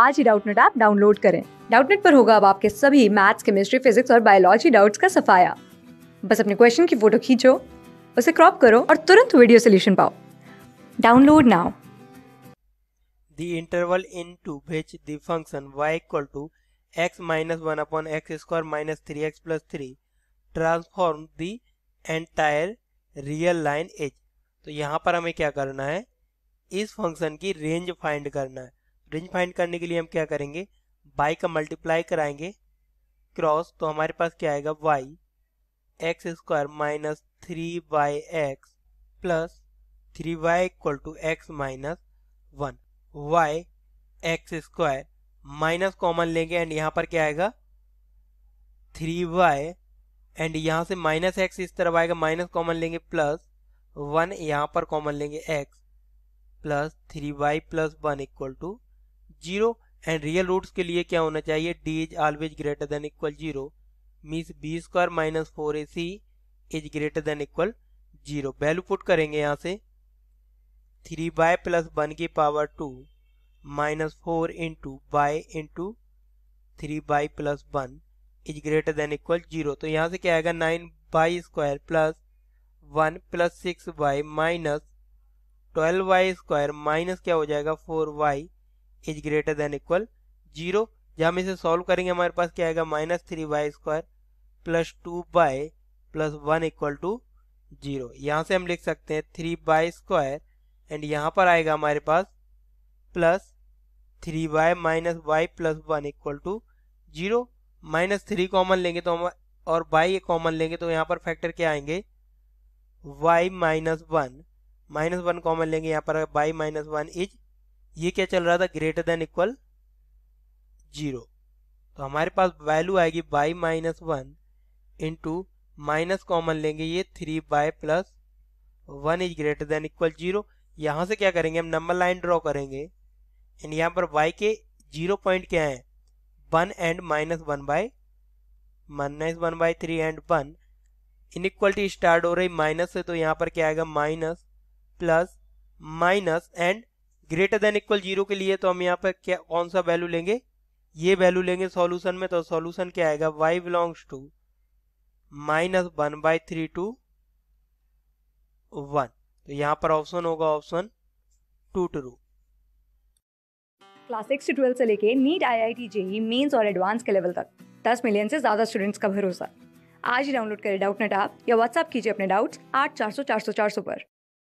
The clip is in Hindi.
आज ही डाउटनेट ऐप डाउनलोड करें डाउटनेट पर होगा अब आपके सभी मैथ्स केमिस्ट्री फिजिक्स और बायोलॉजी डाउट्स का सफाया बस अपने क्वेश्चन की फोटो खींचो उसे क्रॉप करो और तुरंत वीडियो सोल्यूशन पाओ download now the interval into which the function y equal to x minus 1 upon x square minus 3x plus 3 transform the entire real line h तो यहाँ पर हमें क्या करना है इस फंक्शन की रेंज फाइंड करना है रेंज फाइंड करने के लिए हम क्या करेंगे बाई का मल्टीप्लाई कराएंगे क्रॉस तो हमारे पास क्या आएगा y x square minus three y x plus three y equal to x minus one y x square minus common लेंगे एंड यहाँ पर क्या आएगा थ्री वाई एंड यहाँ से माइनस एक्स इस तरफ आएगा माइनस कॉमन लेंगे प्लस वन यहाँ पर कॉमन लेंगे x plus three y plus one equal to zero and real roots के लिए क्या होना चाहिए D is always greater than equal zero means B square minus four A C is greater than equal zero value put करेंगे यहाँ से थ्री बाय प्लस वन की power two minus four into y into three y plus one is greater than equal zero तो यहाँ से क्या आएगा nine y square plus one plus six y minus twelve y square minus क्या हो जाएगा four y is greater than equal zero हम इसे सॉल्व करेंगे हमारे पास क्या आएगा minus three y square plus two y plus one equal to zero यहाँ से हम लिख सकते हैं थ्री बाई स्क्वायर एंड यहाँ पर आएगा हमारे पास plus three y minus y plus one equal to zero minus three common लेंगे तो हम और बाई कॉमन लेंगे तो यहाँ पर फैक्टर क्या आएंगे y minus one minus one common लेंगे यहाँ पर बाई माइनस वन इज ये क्या चल रहा था ग्रेटर देन इक्वल जीरो तो हमारे पास वैल्यू आएगी y minus one into minus common लेंगे ये three y plus one is greater than equal zero यहां से क्या करेंगे हम नंबर लाइन ड्रॉ करेंगे एंड यहां पर वाई के जीरो पॉइंट क्या है one and minus one by minus one by three and one equality start हो रही माइनस से तो यहां पर क्या आएगा minus plus minus and greater than equal zero के लिए तो हम यहाँ पर क्या कौन सा वैल्यू लेंगे ये वैल्यू लेंगे सॉल्यूशन में तो सॉल्यूशन क्या आएगा y belongs to minus one by three to one तो यहाँ पर ऑप्शन होगा option two two class six twelfth twelve से लेके NEET I I T JEE Mains और एडवांस के लेवल तक दस मिलियन से ज़्यादा स्टूडेंट्स का भरोसा आज ही डाउनलोड करें डाउट नेट आप या व्हाट्सअप कीजिए अपने डाउट्स आठ चार सौ चार सौ चार सौ पर